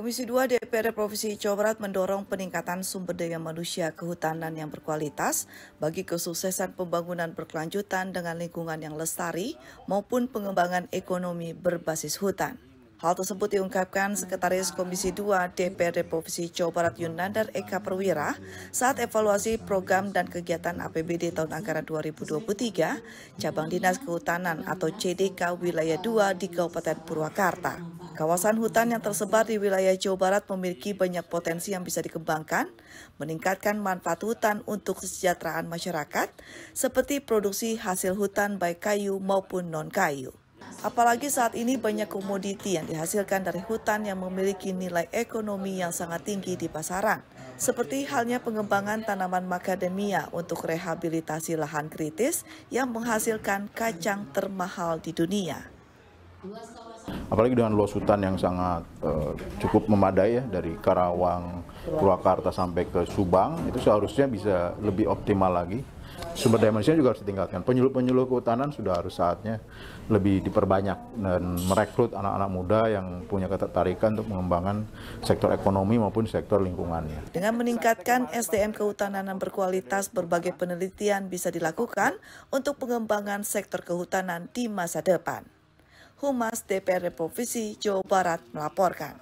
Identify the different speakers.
Speaker 1: Komisi 2 DPR Provinsi Jawa Barat mendorong peningkatan sumber daya manusia kehutanan yang berkualitas bagi kesuksesan pembangunan berkelanjutan dengan lingkungan yang lestari maupun pengembangan ekonomi berbasis hutan. Hal tersebut diungkapkan Sekretaris Komisi 2 DPRD Provinsi Jawa Barat Yunandar Eka Perwira saat evaluasi program dan kegiatan APBD tahun anggaran 2023 Cabang Dinas Kehutanan atau CDK Wilayah 2 di Kabupaten Purwakarta. Kawasan hutan yang tersebar di wilayah Jawa Barat memiliki banyak potensi yang bisa dikembangkan, meningkatkan manfaat hutan untuk kesejahteraan masyarakat, seperti produksi hasil hutan baik kayu maupun non-kayu. Apalagi saat ini banyak komoditi yang dihasilkan dari hutan yang memiliki nilai ekonomi yang sangat tinggi di pasaran. Seperti halnya pengembangan tanaman makadamia untuk rehabilitasi lahan kritis yang menghasilkan kacang termahal di dunia
Speaker 2: apalagi dengan luas hutan yang sangat uh, cukup memadai ya dari Karawang, Purwakarta sampai ke Subang itu seharusnya bisa lebih optimal lagi. Sumber daya manusia juga harus ditingkatkan. Penyuluh-penyuluh kehutanan sudah harus saatnya lebih diperbanyak dan merekrut anak-anak muda yang punya ketertarikan untuk mengembangkan sektor ekonomi maupun sektor lingkungannya.
Speaker 1: Dengan meningkatkan SDM kehutanan yang berkualitas, berbagai penelitian bisa dilakukan untuk pengembangan sektor kehutanan di masa depan. Humas DPRD Provinsi Jawa Barat melaporkan.